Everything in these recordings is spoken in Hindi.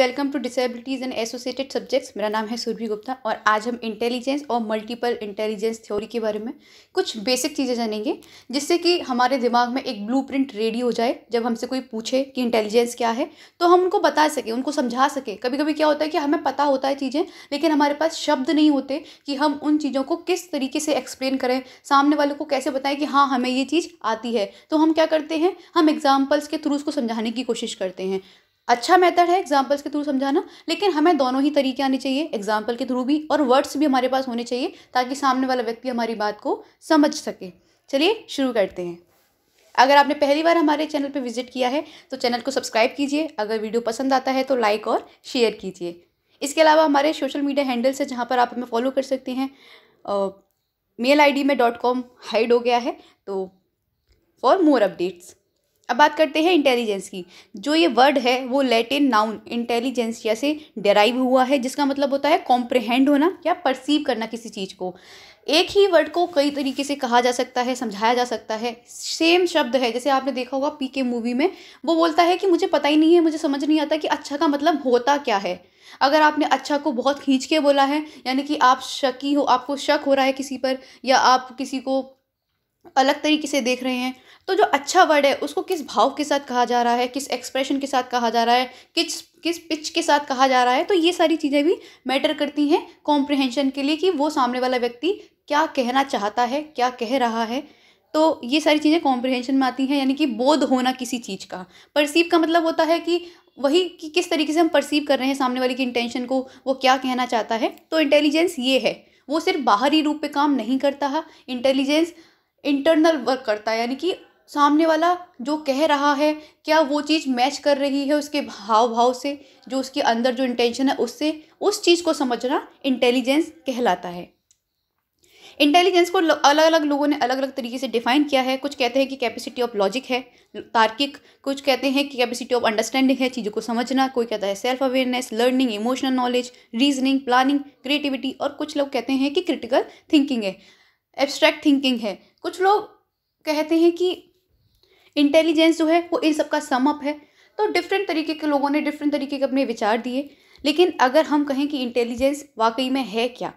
welcome to disabilities and associated subjects मेरा नाम है सुरभि गुप्ता और आज हम इंटेलिजेंस और मल्टीपल इंटेलिजेंस थ्योरी के बारे में कुछ बेसिक चीज़ें जानेंगे जिससे कि हमारे दिमाग में एक ब्लूप्रिंट रेडी हो जाए जब हमसे कोई पूछे कि इंटेलिजेंस क्या है तो हम उनको बता सकें उनको समझा सकें कभी कभी क्या होता है कि हमें पता होता है चीज़ें लेकिन हमारे पास शब्द नहीं होते कि हम उन चीज़ों को किस तरीके से एक्सप्लेन करें सामने वालों को कैसे बताएं कि हाँ हमें ये चीज़ आती है तो हम क्या करते हैं हम एग्जाम्पल्स के थ्रू उसको समझाने की कोशिश करते हैं अच्छा मेथड है एग्जाम्पल्स के थ्रू समझाना लेकिन हमें दोनों ही तरीके आने चाहिए एग्जाम्पल के थ्रू भी और वर्ड्स भी हमारे पास होने चाहिए ताकि सामने वाला व्यक्ति हमारी बात को समझ सके चलिए शुरू करते हैं अगर आपने पहली बार हमारे चैनल पर विजिट किया है तो चैनल को सब्सक्राइब कीजिए अगर वीडियो पसंद आता है तो लाइक और शेयर कीजिए इसके अलावा हमारे सोशल मीडिया हैंडल्स है जहाँ पर आप हमें फॉलो कर सकते हैं मेल डी में डॉट कॉम हाइड हो गया है तो फॉर मोर अपडेट्स अब बात करते हैं इंटेलिजेंस की जो ये वर्ड है वो लैटिन नाउन इंटेलिजेंसिया से डेराइव हुआ है जिसका मतलब होता है कॉम्प्रहेंड होना या परसीव करना किसी चीज़ को एक ही वर्ड को कई तरीके से कहा जा सकता है समझाया जा सकता है सेम शब्द है जैसे आपने देखा होगा पी के मूवी में वो बोलता है कि मुझे पता ही नहीं है मुझे समझ नहीं आता कि अच्छा का मतलब होता क्या है अगर आपने अच्छा को बहुत खींच के बोला है यानी कि आप शकी हो आपको शक हो रहा है किसी पर या आप किसी को अलग तरीके से देख रहे हैं तो जो अच्छा वर्ड है उसको किस भाव के साथ कहा जा रहा है किस एक्सप्रेशन के साथ कहा जा रहा है किस किस पिच के साथ कहा जा रहा है तो ये सारी चीज़ें भी मैटर करती हैं कॉम्प्रिहेंशन के लिए कि वो सामने वाला व्यक्ति क्या कहना चाहता है क्या कह रहा है तो ये सारी चीज़ें कॉम्प्रिहेंशन में आती हैं यानी कि बोध होना किसी चीज़ का परसीव का मतलब होता है कि वही कि किस तरीके से हम परसीव कर रहे हैं सामने वाले की इंटेंशन को वो क्या कहना चाहता है तो इंटेलिजेंस ये है वो सिर्फ बाहरी रूप पे काम नहीं करता है इंटेलिजेंस इंटरनल वर्क करता है यानी कि सामने वाला जो कह रहा है क्या वो चीज़ मैच कर रही है उसके भाव भाव से जो उसके अंदर जो इंटेंशन है उससे उस चीज़ को समझना इंटेलिजेंस कहलाता है इंटेलिजेंस को अलग अलग लोगों ने अलग अलग तरीके से डिफाइन किया है कुछ कहते हैं कि कैपेसिटी ऑफ लॉजिक है तार्किक कुछ कहते हैं कि कैपेसिटी ऑफ अंडरस्टैंडिंग है चीज़ों को समझना कोई कहता है self awareness learning emotional knowledge reasoning planning creativity और कुछ लोग कहते हैं कि क्रिटिकल थिंकिंग है एब्स्ट्रैक्ट थिंकिंग है कुछ लोग कहते हैं कि इंटेलिजेंस जो है वो इन सब का समअप है तो डिफरेंट तरीके के लोगों ने डिफरेंट तरीके के अपने विचार दिए लेकिन अगर हम कहें कि इंटेलिजेंस वाकई में है क्या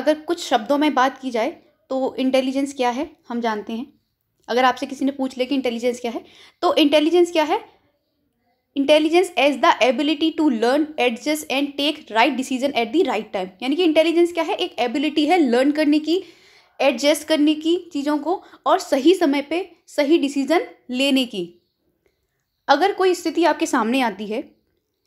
अगर कुछ शब्दों में बात की जाए तो इंटेलिजेंस क्या है हम जानते हैं अगर आपसे किसी ने पूछ ले कि इंटेलिजेंस क्या है तो इंटेलिजेंस क्या है intelligence as the ability to learn adjust and take right decision at the right time यानी कि इंटेलिजेंस क्या है एक एबिलिटी है लर्न करने की एडजस्ट करने की चीज़ों को और सही समय पे सही डिसीज़न लेने की अगर कोई स्थिति आपके सामने आती है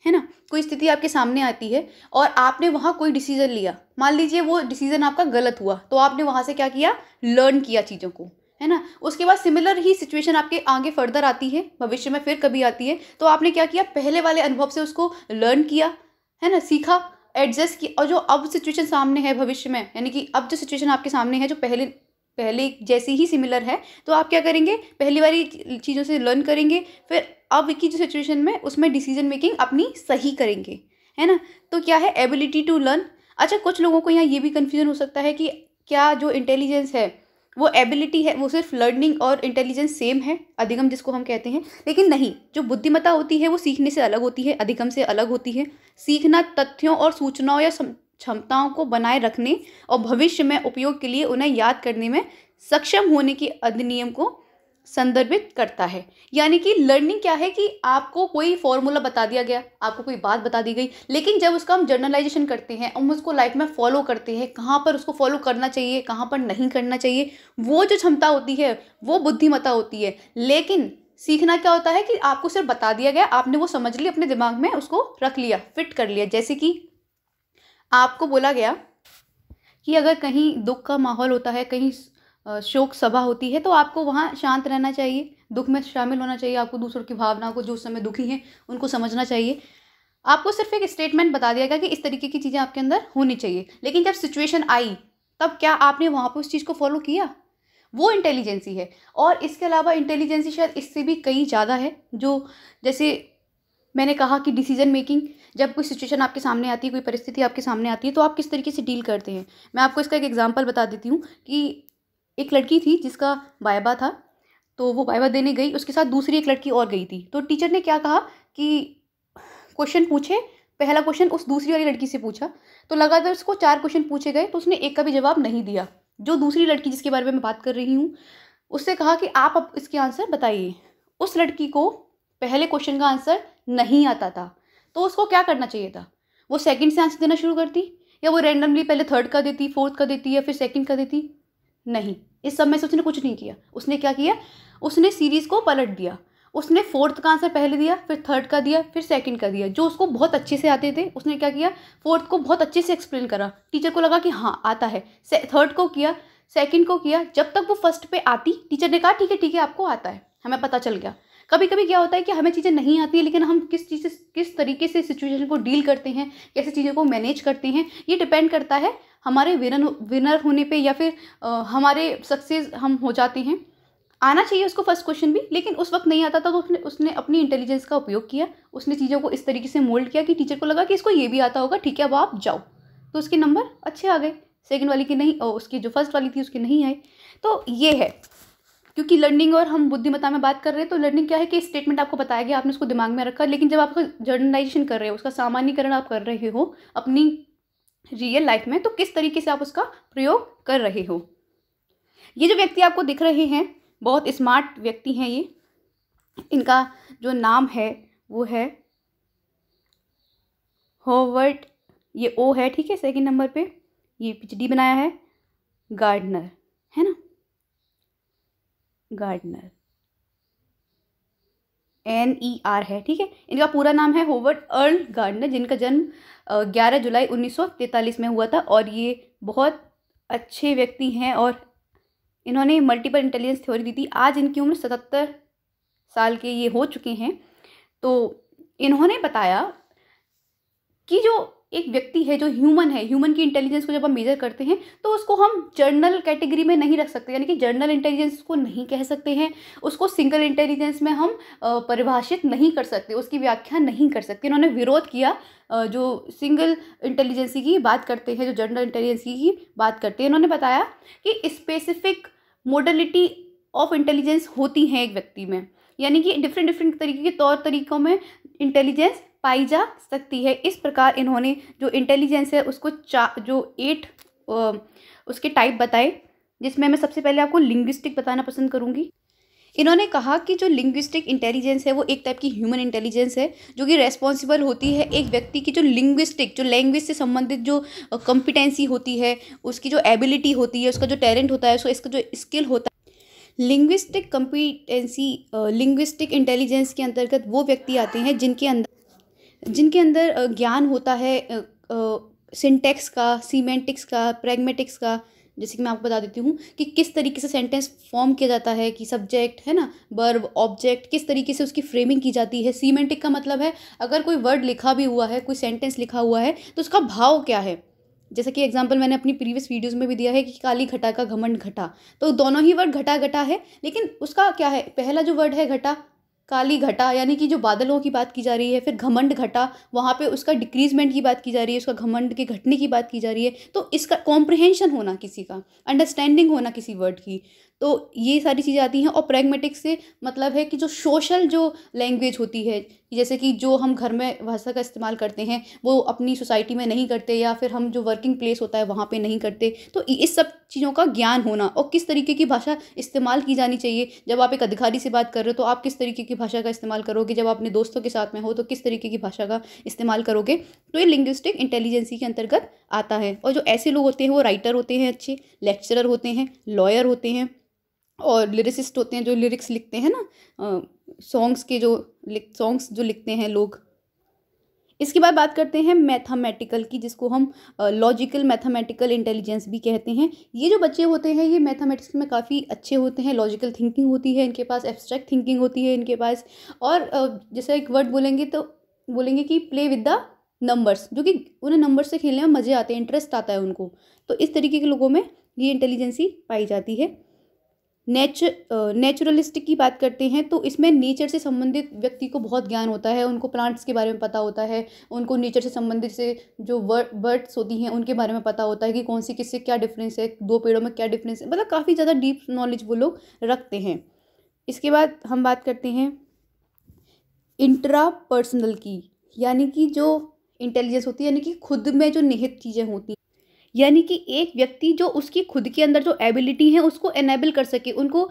है ना कोई स्थिति आपके सामने आती है और आपने वहाँ कोई डिसीज़न लिया मान लीजिए वो डिसीज़न आपका गलत हुआ तो आपने वहाँ से क्या किया लर्न किया चीज़ों को है ना उसके बाद सिमिलर ही सिचुएशन आपके आगे फर्दर आती है भविष्य में फिर कभी आती है तो आपने क्या किया पहले वाले अनुभव से उसको लर्न किया है ना सीखा एडजस्ट की और जो अब सिचुएशन सामने है भविष्य में यानी कि अब जो सिचुएशन आपके सामने है जो पहले पहले जैसी ही सिमिलर है तो आप क्या करेंगे पहली बारी चीज़ों से लर्न करेंगे फिर अब की जो सिचुएशन में उसमें डिसीजन मेकिंग अपनी सही करेंगे है ना तो क्या है एबिलिटी टू लर्न अच्छा कुछ लोगों को यहाँ ये भी कन्फ्यूज़न हो सकता है कि क्या जो इंटेलिजेंस है वो एबिलिटी है वो सिर्फ लर्निंग और इंटेलिजेंस सेम है अधिगम जिसको हम कहते हैं लेकिन नहीं जो बुद्धिमत्ता होती है वो सीखने से अलग होती है अधिगम से अलग होती है सीखना तथ्यों और सूचनाओं या क्षमताओं को बनाए रखने और भविष्य में उपयोग के लिए उन्हें याद करने में सक्षम होने के अधिनियम को संदर्भित करता है यानी कि लर्निंग क्या है कि आपको कोई फॉर्मूला बता दिया गया आपको कोई बात बता दी गई लेकिन जब उसका हम जर्नलाइजेशन करते हैं हम उसको लाइफ में फॉलो करते हैं कहाँ पर उसको फॉलो करना चाहिए कहाँ पर नहीं करना चाहिए वो जो क्षमता होती है वो बुद्धिमता होती है लेकिन सीखना क्या होता है कि आपको सिर्फ बता दिया गया आपने वो समझ लिया अपने दिमाग में उसको रख लिया फिट कर लिया जैसे कि आपको बोला गया कि अगर कहीं दुख का माहौल होता है कहीं शोक सभा होती है तो आपको वहाँ शांत रहना चाहिए दुख में शामिल होना चाहिए आपको दूसरों की भावना को जो उस समय दुखी हैं उनको समझना चाहिए आपको सिर्फ एक स्टेटमेंट बता दिया गया कि इस तरीके की चीज़ें आपके अंदर होनी चाहिए लेकिन जब सिचुएशन आई तब क्या आपने वहाँ पर उस चीज़ को फॉलो किया वो इंटेलिजेंसी है और इसके अलावा इंटेलिजेंसी शायद इससे भी कई ज़्यादा है जो जैसे मैंने कहा कि डिसीजन मेकिंग जब कोई सिचुएशन आपके सामने आती है कोई परिस्थिति आपके सामने आती है तो आप किस तरीके से डील करते हैं मैं आपको इसका एक एग्जांपल बता देती हूँ कि एक लड़की थी जिसका बायबा था तो वो बायबा देने गई उसके साथ दूसरी एक लड़की और गई थी तो टीचर ने क्या कहा कि क्वेश्चन पूछे पहला क्वेश्चन उस दूसरी वाली लड़की से पूछा तो लगातार उसको चार क्वेश्चन पूछे गए तो उसने एक का भी जवाब नहीं दिया जो दूसरी लड़की जिसके बारे में मैं बात कर रही हूँ उससे कहा कि आप अब इसके आंसर बताइए उस लड़की को पहले क्वेश्चन का आंसर नहीं आता था तो उसको क्या करना चाहिए था वो सेकंड से आंसर देना शुरू करती या वो रैंडमली पहले थर्ड का देती फोर्थ का देती या फिर सेकंड का देती नहीं इस सब में से उसने कुछ नहीं किया उसने क्या किया उसने सीरीज़ को पलट दिया उसने फोर्थ का आंसर पहले दिया फिर थर्ड का दिया फिर सेकंड का दिया जो उसको बहुत अच्छे से आते थे उसने क्या किया फोर्थ को बहुत अच्छे से एक्सप्लेन करा टीचर को लगा कि हाँ आता है थर्ड को किया सेकंड को किया जब तक वो फर्स्ट पे आती टीचर ने कहा ठीक है ठीक है आपको आता है हमें पता चल गया कभी कभी क्या होता है कि हमें चीज़ें नहीं आती है लेकिन हम किस चीज़ से किस तरीके से सिचुएशन को डील करते हैं कैसे चीज़ों को मैनेज करते हैं ये डिपेंड करता है हमारे विनर विनर होने पे या फिर आ, हमारे सक्सेस हम हो जाते हैं आना चाहिए उसको फर्स्ट क्वेश्चन भी लेकिन उस वक्त नहीं आता था तो उसने उसने अपनी इंटेलिजेंस का उपयोग किया उसने चीज़ों को इस तरीके से मोल्ड किया कि टीचर को लगा कि इसको ये भी आता होगा ठीक है अब आप जाओ तो उसके नंबर अच्छे आ गए सेकेंड वाली की नहीं और उसकी जो फर्स्ट वाली थी उसकी नहीं आई तो ये है क्योंकि लर्निंग और हम बुद्धिमत्ता में बात कर रहे हैं तो लर्निंग क्या है कि स्टेटमेंट आपको बताया गया आपने उसको दिमाग में रखा लेकिन जब आप जर्नलाइजेशन कर रहे हो उसका सामान्यकरण आप कर रहे हो अपनी रियल लाइफ में तो किस तरीके से आप उसका प्रयोग कर रहे हो ये जो व्यक्ति आपको दिख रहे हैं बहुत स्मार्ट व्यक्ति हैं ये इनका जो नाम है वो है होवर्ट ये ओ है ठीक है सेकंड नंबर पे ये डी बनाया है गार्डनर है ना गार्डनर एन ई आर है ठीक है इनका पूरा नाम है होवर्ड अर्ल गार्डनर जिनका जन्म 11 जुलाई 1943 में हुआ था और ये बहुत अच्छे व्यक्ति हैं और इन्होंने मल्टीपल इंटेलिजेंस थ्योरी दी थी आज इनकी उम्र सतहत्तर साल के ये हो चुके हैं तो इन्होंने बताया कि जो एक व्यक्ति है जो ह्यूमन है ह्यूमन की इंटेलिजेंस को जब हम मेजर करते हैं तो उसको हम जर्नल कैटेगरी में नहीं रख सकते यानी कि जर्नल इंटेलिजेंस को नहीं कह सकते हैं उसको सिंगल इंटेलिजेंस में हम परिभाषित नहीं कर सकते उसकी व्याख्या नहीं कर सकते इन्होंने विरोध किया जो सिंगल इंटेलिजेंसी की बात करते हैं जो जर्नल इंटेलिजेंसी की बात करते हैं उन्होंने बताया कि स्पेसिफिक मोडलिटी ऑफ इंटेलिजेंस होती हैं एक व्यक्ति में यानी कि डिफरेंट डिफरेंट तरीके के तौर तरीक़ों में इंटेलिजेंस पाई जा सकती है इस प्रकार इन्होंने जो इंटेलिजेंस है उसको चा जो एट उसके टाइप बताए जिसमें मैं सबसे पहले आपको लिंग्विस्टिक बताना पसंद करूँगी इन्होंने कहा कि जो लिंग्विस्टिक इंटेलिजेंस है वो एक टाइप की ह्यूमन इंटेलिजेंस है जो कि रेस्पॉन्सिबल होती है एक व्यक्ति की जो लिंग्विस्टिक जो लैंग्वेज से संबंधित जो कॉम्पिटेंसी होती है उसकी जो एबिलिटी होती है उसका जो टैलेंट होता है उसका इसका जो स्किल होता है लिंग्विस्टिक कम्पिटेंसी लिंग्विस्टिक इंटेलिजेंस के अंतर्गत वो व्यक्ति आते हैं जिनके अंदर जिनके अंदर ज्ञान होता है सिंटेक्स का सीमेंटिक्स का प्रेगमेटिक्स का जैसे कि मैं आपको बता देती हूँ कि किस तरीके से सेंटेंस फॉर्म किया जाता है कि सब्जेक्ट है ना वर्ब ऑब्जेक्ट किस तरीके से उसकी फ्रेमिंग की जाती है सीमेंटिक का मतलब है अगर कोई वर्ड लिखा भी हुआ है कोई सेंटेंस लिखा हुआ है तो उसका भाव क्या है जैसा कि एग्जाम्पल मैंने अपनी प्रीवियस वीडियोस में भी दिया है कि काली घटा का घमंड घटा तो दोनों ही वर्ड घटा घटा है लेकिन उसका क्या है पहला जो वर्ड है घटा काली घटा यानी कि जो बादलों की बात की जा रही है फिर घमंड घटा वहाँ पे उसका डिक्रीजमेंट की बात की जा रही है उसका घमंड के घटने की बात की जा रही है तो इसका कॉम्प्रिहेंशन होना किसी का अंडरस्टैंडिंग होना किसी वर्ड की तो ये सारी चीज़ें आती हैं और प्रैग्मेटिक से मतलब है कि जो सोशल जो लैंग्वेज होती है जैसे कि जो हम घर में भाषा का इस्तेमाल करते हैं वो अपनी सोसाइटी में नहीं करते या फिर हम जो वर्किंग प्लेस होता है वहाँ पे नहीं करते तो इस सब चीज़ों का ज्ञान होना और किस तरीके की भाषा इस्तेमाल की जानी चाहिए जब आप एक अधिकारी से बात कर रहे हो तो आप किस तरीके की भाषा का इस्तेमाल करोगे जब आप अपने दोस्तों के साथ में हो तो किस तरीके की भाषा का इस्तेमाल करोगे तो ये लिंग्विस्टिक इंटेलिजेंसी के अंतर्गत आता है और जो ऐसे लोग होते हैं वो राइटर होते हैं अच्छे लेक्चरर होते हैं लॉयर होते हैं और लिरिसिस्ट होते हैं जो लिरिक्स लिखते हैं ना सॉन्ग्स के जो सॉन्ग्स जो लिखते हैं लोग इसके बाद बात करते हैं मैथमेटिकल की जिसको हम लॉजिकल मैथमेटिकल इंटेलिजेंस भी कहते हैं ये जो बच्चे होते हैं ये मैथमेटिक्स में काफ़ी अच्छे होते हैं लॉजिकल थिंकिंग होती है इनके पास एब्स्ट्रैक्ट थिंकिंग होती है इनके पास और जैसा एक वर्ड बोलेंगे तो बोलेंगे कि प्ले विद द नंबर्स जो कि उन्हें नंबर से खेलने में मज़े आते हैं इंटरेस्ट आता है उनको तो इस तरीके के लोगों में ये इंटेलिजेंसी पाई जाती है नेच नेचुरलिस्ट की बात करते हैं तो इसमें नेचर से संबंधित व्यक्ति को बहुत ज्ञान होता है उनको प्लांट्स के बारे में पता होता है उनको नेचर से संबंधित से जो वर्ड वर्ड्स होती हैं उनके बारे में पता होता है कि कौन सी किससे क्या डिफरेंस है दो पेड़ों में क्या डिफरेंस है मतलब काफ़ी ज़्यादा डीप नॉलेज वो लोग रखते हैं इसके बाद हम बात करते हैं इंट्रा पर्सनल की यानी कि जो इंटेलिजेंस होती है यानी कि खुद में जो निहित चीज़ें होती यानी कि एक व्यक्ति जो उसकी खुद के अंदर जो एबिलिटी है उसको एनेबल कर सके उनको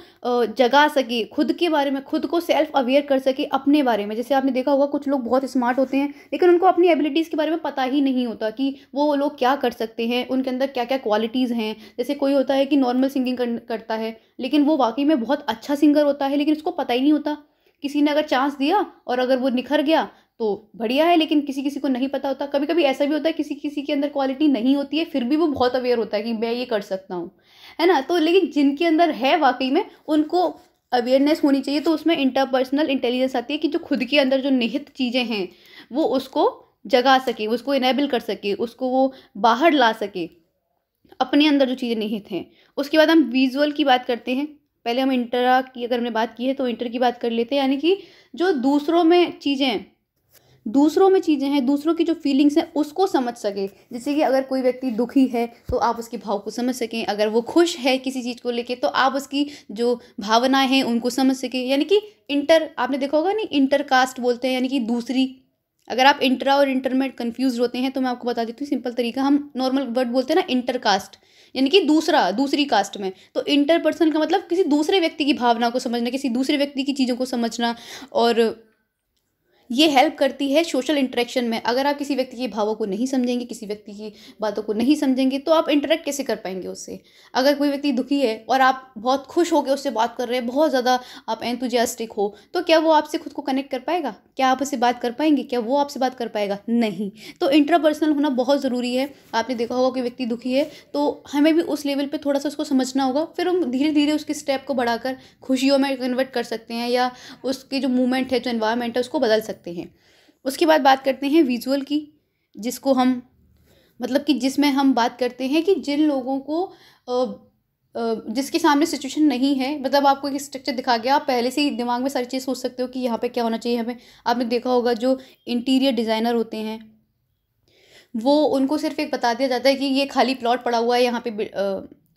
जगा सके खुद के बारे में खुद को सेल्फ अवेयर कर सके अपने बारे में जैसे आपने देखा होगा कुछ लोग बहुत स्मार्ट होते हैं लेकिन उनको अपनी एबिलिटीज़ के बारे में पता ही नहीं होता कि वो लोग क्या कर सकते हैं उनके अंदर क्या क्या क्वालिटीज़ हैं जैसे कोई होता है कि नॉर्मल सिंगिंग करता है लेकिन वो वाकई में बहुत अच्छा सिंगर होता है लेकिन उसको पता ही नहीं होता किसी ने अगर चांस दिया और अगर वो निखर गया तो बढ़िया है लेकिन किसी किसी को नहीं पता होता कभी कभी ऐसा भी होता है किसी किसी के अंदर क्वालिटी नहीं होती है फिर भी वो बहुत अवेयर होता है कि मैं ये कर सकता हूँ है ना तो लेकिन जिनके अंदर है वाकई में उनको अवेयरनेस होनी चाहिए तो उसमें इंटरपर्सनल इंटेलिजेंस आती है कि जो खुद के अंदर जो निहित चीज़ें हैं वो उसको जगा सके उसको इनेबल कर सके उसको वो बाहर ला सके अपने अंदर जो चीज़ें निहित हैं उसके बाद हम विजुअल की बात करते हैं पहले हम इंटरा की अगर हमने बात की है तो इंटर की बात कर लेते हैं यानी कि जो दूसरों में चीज़ें दूसरों में चीज़ें हैं दूसरों की जो फीलिंग्स हैं उसको समझ सके जैसे कि अगर कोई व्यक्ति दुखी है तो आप उसके भाव को समझ सकें अगर वो खुश है किसी चीज़ को लेके तो आप उसकी जो भावनाएं हैं उनको समझ सकें यानी कि इंटर आपने देखा होगा नहीं इंटर कास्ट बोलते हैं यानी कि दूसरी अगर आप इंटरा और इंटर में कन्फ्यूज होते हैं तो मैं आपको बता देती हूँ सिंपल तरीका हम नॉर्मल वर्ड बोलते हैं ना इंटर कास्ट यानी कि दूसरा दूसरी कास्ट में तो इंटर पर्सन का मतलब किसी दूसरे व्यक्ति की भावना को समझना किसी दूसरे व्यक्ति की चीज़ों को समझना और ये हेल्प करती है सोशल इंटरेक्शन में अगर आप किसी व्यक्ति के भावों को नहीं समझेंगे किसी व्यक्ति की बातों को नहीं समझेंगे तो आप इंटरेक्ट कैसे कर पाएंगे उससे अगर कोई व्यक्ति दुखी है और आप बहुत खुश होकर उससे बात कर रहे हैं बहुत ज़्यादा आप एंथुजियास्टिक हो तो क्या वो आपसे खुद को कनेक्ट कर पाएगा क्या आप उससे बात कर पाएंगे क्या वो आपसे बात कर पाएगा नहीं तो इंट्रापर्सनल होना बहुत ज़रूरी है आपने देखा होगा कि व्यक्ति दुखी है तो हमें भी उस लेवल पर थोड़ा सा उसको समझना होगा फिर हम धीरे धीरे उसके स्टेप को बढ़ाकर खुशियों में कन्वर्ट कर सकते हैं या उसके जो मूवमेंट है जो इन्वायरमेंट है उसको बदल सकते सकते हैं उसके बाद बात करते हैं विजुअल की जिसको हम मतलब कि जिसमें हम बात करते हैं कि जिन लोगों को जिसके सामने सिचुएशन नहीं है मतलब आपको एक स्ट्रक्चर दिखा गया आप पहले से ही दिमाग में सारी चीज़ सोच सकते हो कि यहाँ पे क्या होना चाहिए हमें आपने देखा होगा जो इंटीरियर डिज़ाइनर होते हैं वो उनको सिर्फ एक बता दिया जाता है कि ये खाली प्लॉट पड़ा हुआ है यहाँ पे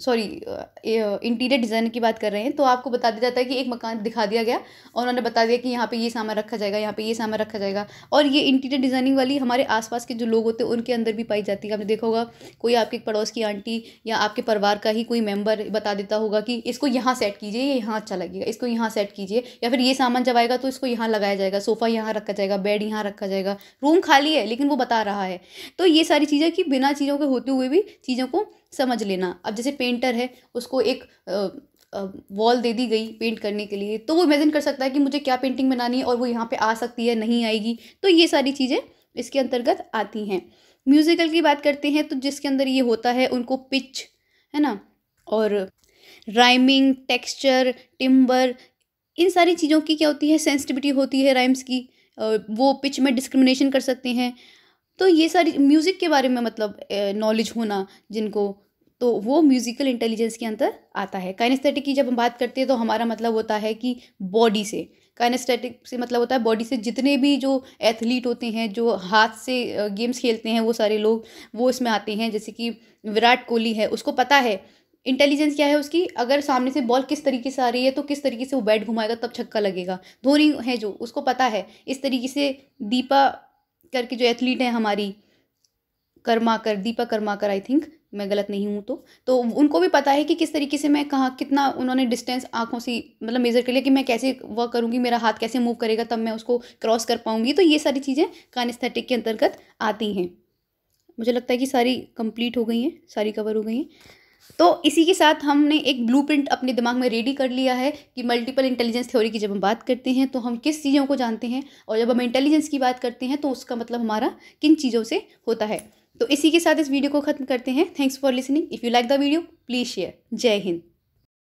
सॉरी इंटीरियर डिज़ाइन की बात कर रहे हैं तो आपको बता दिया जाता है कि एक मकान दिखा दिया गया और उन्होंने बता दिया कि यहाँ पे ये सामान रखा जाएगा यहाँ पे ये सामान रखा जाएगा और ये इंटीरियर डिज़ाइनिंग वाली हमारे आसपास के जो लोग होते हैं उनके अंदर भी पाई जाती है आपने देखा होगा कोई आपके पड़ोस की आंटी या आपके परिवार का ही कोई मेम्बर बता देता होगा कि इसको यहाँ सेट कीजिए ये यहाँ अच्छा लगेगा इसको यहाँ सेट कीजिए या फिर ये सामान जब आएगा तो इसको यहाँ लगाया जाएगा सोफ़ा यहाँ रखा जाएगा बेड यहाँ रखा जाएगा रूम खाली है लेकिन वो बता रहा है तो ये सारी चीज़ें कि बिना चीज़ों के होते हुए भी चीज़ों को समझ लेना अब जैसे पेंटर है उसको एक वॉल दे दी गई पेंट करने के लिए तो वो इमेजिन कर सकता है कि मुझे क्या पेंटिंग बनानी है और वो यहाँ पे आ सकती है नहीं आएगी तो ये सारी चीज़ें इसके अंतर्गत आती हैं म्यूज़िकल की बात करते हैं तो जिसके अंदर ये होता है उनको पिच है ना और राइमिंग टेक्सचर टिम्बर इन सारी चीज़ों की क्या होती है सेंसिटिविटी होती है राइम्स की वो पिच में डिस्क्रिमिनेशन कर सकते हैं तो ये सारी म्यूज़िक के बारे में मतलब नॉलेज होना जिनको तो वो म्यूज़िकल इंटेलिजेंस के अंदर आता है काइनेस्थेटिक की जब हम बात करते हैं तो हमारा मतलब होता है कि बॉडी से काइनेस्थेटिक से मतलब होता है बॉडी से जितने भी जो एथलीट होते हैं जो हाथ से गेम्स खेलते हैं वो सारे लोग वो इसमें आते हैं जैसे कि विराट कोहली है उसको पता है इंटेलिजेंस क्या है उसकी अगर सामने से बॉल किस तरीके से आ रही है तो किस तरीके से वो बैट घुमाएगा तब छक्का लगेगा धोनी है जो उसको पता है इस तरीके से दीपा करके जो एथलीट हैं हमारी कर्माकर दीपा कर्माकर आई थिंक मैं गलत नहीं हूँ तो तो उनको भी पता है कि किस तरीके से मैं कहाँ कितना उन्होंने डिस्टेंस आँखों से मतलब मेज़र कर लिया कि मैं कैसे वर्क करूँगी मेरा हाथ कैसे मूव करेगा तब मैं उसको क्रॉस कर पाऊँगी तो ये सारी चीज़ें कानिस्थेटिक के अंतर्गत आती हैं मुझे लगता है कि सारी कंप्लीट हो गई हैं सारी कवर हो गई हैं तो इसी के साथ हमने एक ब्लू अपने दिमाग में रेडी कर लिया है कि मल्टीपल इंटेलिजेंस थ्योरी की जब हम बात करते हैं तो हम किस चीज़ों को जानते हैं और जब हम इंटेलिजेंस की बात करते हैं तो उसका मतलब हमारा किन चीज़ों से होता है तो इसी के साथ इस वीडियो को खत्म करते हैं thanks for listening if you like the video please share Jai Hind